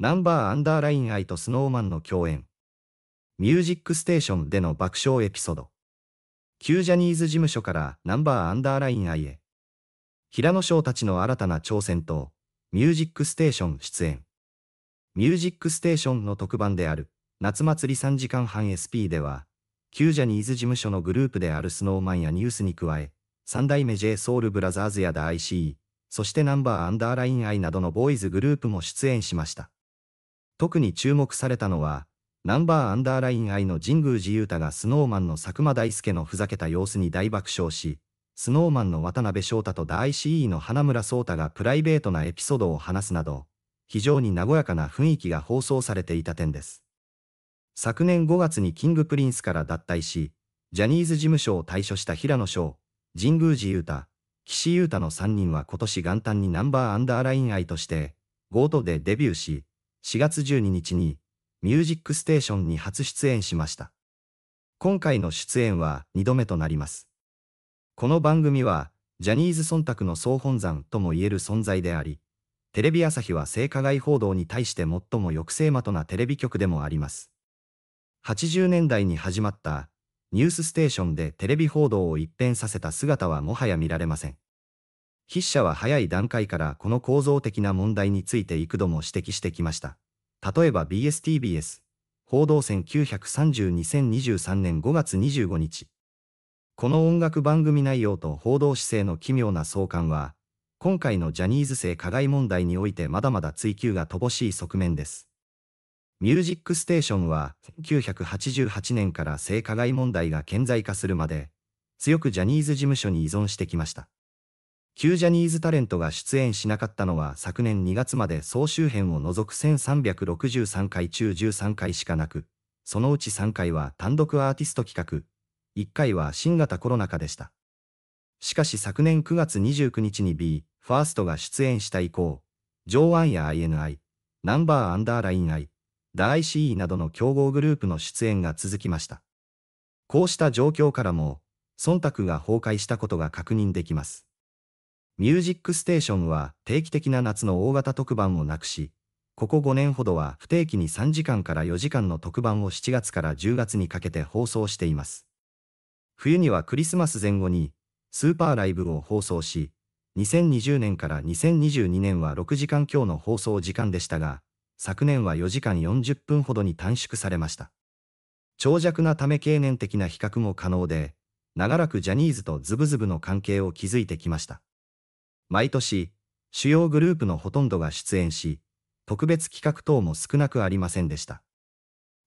ナンバーアンダーライン愛とスノーマンの共演。ミュージックステーションでの爆笑エピソード。旧ジャニーズ事務所からナンバーアンダーライン愛へ。平野翔たちの新たな挑戦と、ミュージックステーション出演。ミュージックステーションの特番である、夏祭り3時間半 SP では、旧ジャニーズ事務所のグループであるスノーマンやニュースに加え、三代目 j ソウルブラザーズやダ IC、そしてナンバーアンダーライン愛などのボーイズグループも出演しました。特に注目されたのは、ナンバーアンダーライン愛の神宮寺勇太がスノーマンの佐久間大介のふざけた様子に大爆笑し、スノーマンの渡辺翔太と ICE の花村聡太がプライベートなエピソードを話すなど、非常に和やかな雰囲気が放送されていた点です。昨年5月にキングプリンスから脱退し、ジャニーズ事務所を退所した平野翔、神宮寺勇太、岸優太の3人は今年元旦にナンバーアンダーライン愛として、ゴートでデビューし、4月12日に、ミュージックステーションに初出演しました。今回の出演は2度目となります。この番組は、ジャニーズ忖度の総本山とも言える存在であり、テレビ朝日は性加害報道に対して最も抑制的なテレビ局でもあります。80年代に始まったニュースステーションでテレビ報道を一変させた姿はもはや見られません。筆者は早い段階からこの構造的な問題について幾度も指摘してきました。例えば BSTBS、報道戦930-2023年5月25日。この音楽番組内容と報道姿勢の奇妙な相関は、今回のジャニーズ性加害問題においてまだまだ追求が乏しい側面です。ミュージックステーションは1988年から性加害問題が顕在化するまで、強くジャニーズ事務所に依存してきました。旧ジャニーズタレントが出演しなかったのは昨年2月まで総集編を除く1363回中13回しかなく、そのうち3回は単独アーティスト企画、1回は新型コロナ禍でした。しかし昨年9月29日に B、ファーストが出演した以降、上腕や INI、ナンバーアンダーライン I、ダ ICE などの競合グループの出演が続きました。こうした状況からも、忖度が崩壊したことが確認できます。ミュージックステーションは定期的な夏の大型特番をなくし、ここ5年ほどは不定期に3時間から4時間の特番を7月から10月にかけて放送しています。冬にはクリスマス前後にスーパーライブを放送し、2020年から2022年は6時間強の放送時間でしたが、昨年は4時間40分ほどに短縮されました。長尺なため経年的な比較も可能で、長らくジャニーズとズブズブの関係を築いてきました。毎年、主要グループのほとんどが出演し、特別企画等も少なくありませんでした。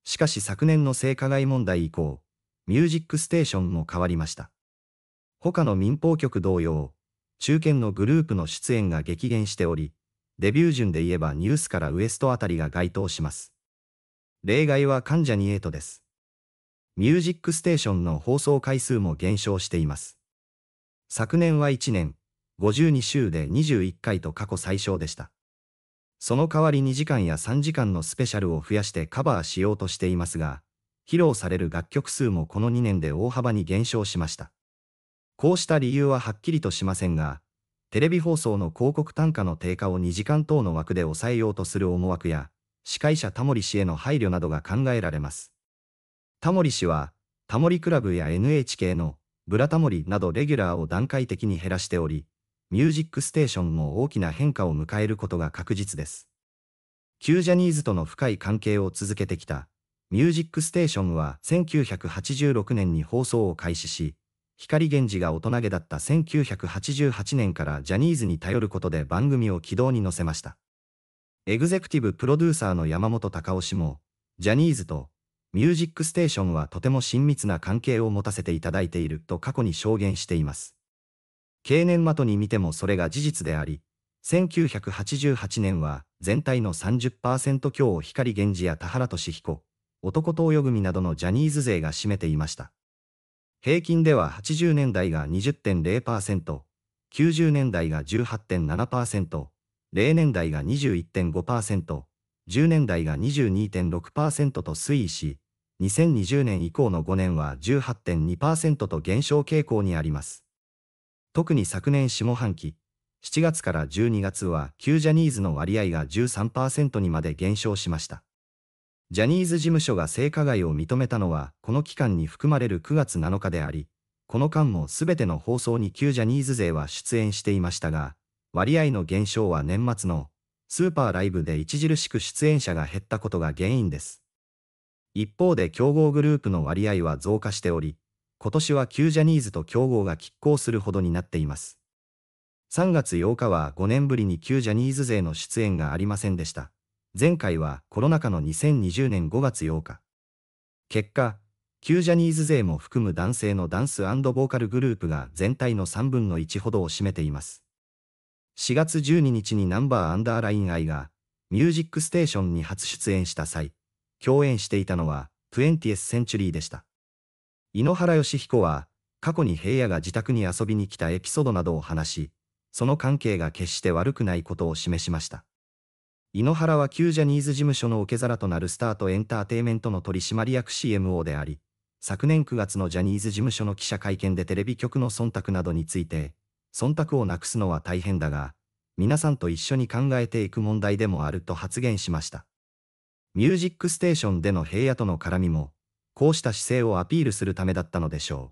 しかし昨年の性加害問題以降、ミュージックステーションも変わりました。他の民放局同様、中堅のグループの出演が激減しており、デビュー順で言えばニュースからウエストあたりが該当します。例外は関ジャニエイトです。ミュージックステーションの放送回数も減少しています。昨年は1年、52週で21回と過去最小でした。その代わり2時間や3時間のスペシャルを増やしてカバーしようとしていますが、披露される楽曲数もこの2年で大幅に減少しました。こうした理由ははっきりとしませんが、テレビ放送の広告単価の低下を2時間等の枠で抑えようとする思惑や、司会者タモリ氏への配慮などが考えられます。タモリ氏は、タモリクラブや NHK のブラタモリなどレギュラーを段階的に減らしており、ミュージックステーションも大きな変化を迎えることが確実です。旧ジャニーズとの深い関係を続けてきた、ミュージックステーションは1986年に放送を開始し、光源氏が大人げだった1988年からジャニーズに頼ることで番組を軌道に乗せました。エグゼクティブプロデューサーの山本隆雄氏も、ジャニーズとミュージックステーションはとても親密な関係を持たせていただいていると過去に証言しています。経年的に見てもそれが事実であり、1988年は全体の30%強を光源氏や田原俊彦、男と泳ぐみなどのジャニーズ勢が占めていました。平均では80年代が20.0%、90年代が18.7%、0年代が21.5%、10年代が22.6%と推移し、2020年以降の5年は18.2%と減少傾向にあります。特に昨年下半期、7月から12月は旧ジャニーズの割合が13%にまで減少しました。ジャニーズ事務所が性加害を認めたのはこの期間に含まれる9月7日であり、この間もすべての放送に旧ジャニーズ勢は出演していましたが、割合の減少は年末のスーパーライブで著しく出演者が減ったことが原因です。一方で競合グループの割合は増加しており、今年は旧ジャニーズと競合が拮抗するほどになっています。3月8日は5年ぶりに旧ジャニーズ勢の出演がありませんでした。前回はコロナ禍の2020年5月8日。結果、旧ジャニーズ勢も含む男性のダンスボーカルグループが全体の3分の1ほどを占めています。4月12日にナンバーアンダーライン愛が、ミュージックステーションに初出演した際、共演していたのは、20th Century でした。井ノ原義彦は、過去に平野が自宅に遊びに来たエピソードなどを話し、その関係が決して悪くないことを示しました。井ノ原は旧ジャニーズ事務所の受け皿となるスタートエンターテイメントの取締役 CMO であり、昨年9月のジャニーズ事務所の記者会見でテレビ局の忖度などについて、忖度をなくすのは大変だが、皆さんと一緒に考えていく問題でもあると発言しました。ミュージックステーションでの平野との絡みも、こうした姿勢をアピールするためだったのでしょ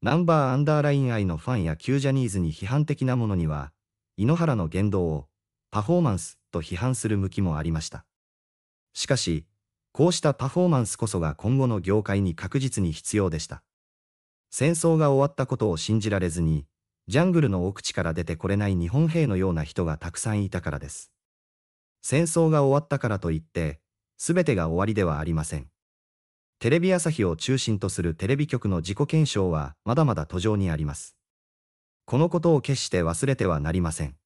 う。ナンバーアンダーライン愛のファンや旧ジャニーズに批判的なものには、井ノ原の言動を、パフォーマンスと批判する向きもありました。しかし、こうしたパフォーマンスこそが今後の業界に確実に必要でした。戦争が終わったことを信じられずに、ジャングルの奥地から出てこれない日本兵のような人がたくさんいたからです。戦争が終わったからといって、すべてが終わりではありません。テレビ朝日を中心とするテレビ局の自己検証はまだまだ途上にあります。このことを決して忘れてはなりません。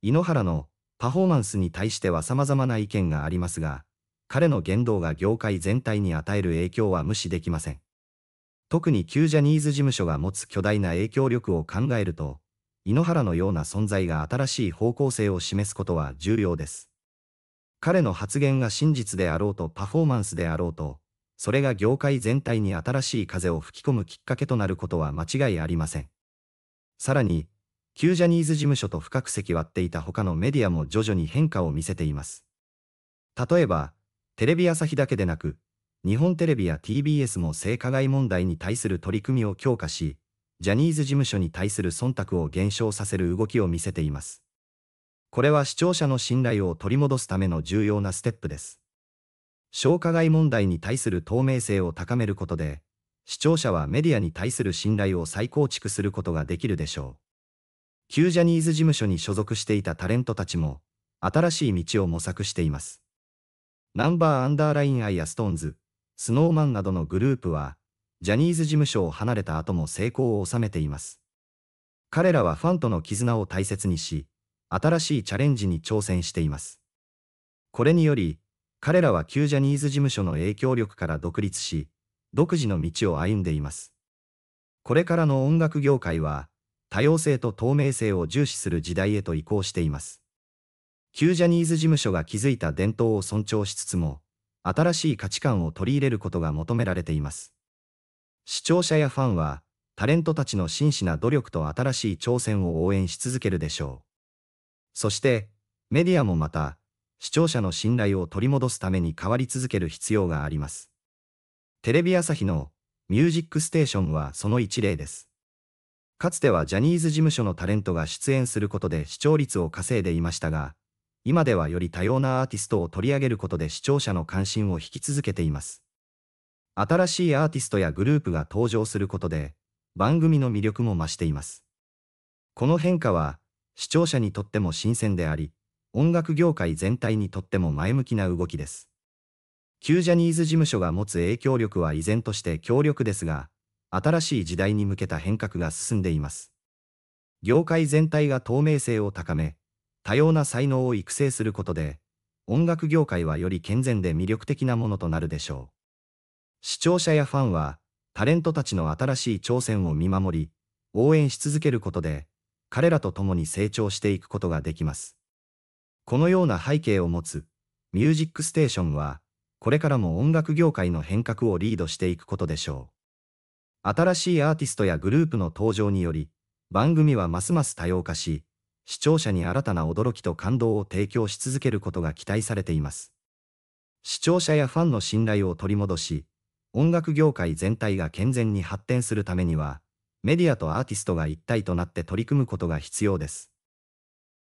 井ノ原のパフォーマンスに対しては様々な意見がありますが、彼の言動が業界全体に与える影響は無視できません。特に旧ジャニーズ事務所が持つ巨大な影響力を考えると、井ノ原のような存在が新しい方向性を示すことは重要です。彼の発言が真実であろうとパフォーマンスであろうと、それが業界全体に新しい風を吹き込むきっかけとなることは間違いありません。さらに、旧ジャニーズ事務所と深く関わっていた他のメディアも徐々に変化を見せています。例えば、テレビ朝日だけでなく、日本テレビや TBS も性加害問題に対する取り組みを強化し、ジャニーズ事務所に対する忖度を減少させる動きを見せています。これは視聴者の信頼を取り戻すための重要なステップです。消化害問題に対する透明性を高めることで、視聴者はメディアに対する信頼を再構築することができるでしょう。旧ジャニーズ事務所に所属していたタレントたちも、新しい道を模索しています。ナンバーアンダーラインアイやストーンズ、スノーマンなどのグループは、ジャニーズ事務所を離れた後も成功を収めています。彼らはファンとの絆を大切にし、新しいチャレンジに挑戦しています。これにより、彼らは旧ジャニーズ事務所の影響力から独立し、独自の道を歩んでいます。これからの音楽業界は、多様性と透明性を重視する時代へと移行しています。旧ジャニーズ事務所が築いた伝統を尊重しつつも、新しい価値観を取り入れることが求められています。視聴者やファンは、タレントたちの真摯な努力と新しい挑戦を応援し続けるでしょう。そして、メディアもまた、視聴者の信頼を取り戻すために変わり続ける必要があります。テレビ朝日のミュージックステーションはその一例です。かつてはジャニーズ事務所のタレントが出演することで視聴率を稼いでいましたが、今ではより多様なアーティストを取り上げることで視聴者の関心を引き続けています。新しいアーティストやグループが登場することで、番組の魅力も増しています。この変化は、視聴者にとっても新鮮であり、音楽業界全体にとっても前向きな動きです。旧ジャニーズ事務所が持つ影響力は依然として強力ですが、新しい時代に向けた変革が進んでいます。業界全体が透明性を高め、多様な才能を育成することで、音楽業界はより健全で魅力的なものとなるでしょう。視聴者やファンは、タレントたちの新しい挑戦を見守り、応援し続けることで、彼らと共に成長していくことができます。このような背景を持つ、ミュージックステーションは、これからも音楽業界の変革をリードしていくことでしょう。新しいアーティストやグループの登場により、番組はますます多様化し、視聴者に新たな驚きと感動を提供し続けることが期待されています。視聴者やファンの信頼を取り戻し、音楽業界全体が健全に発展するためには、メディアとアーティストが一体となって取り組むことが必要です。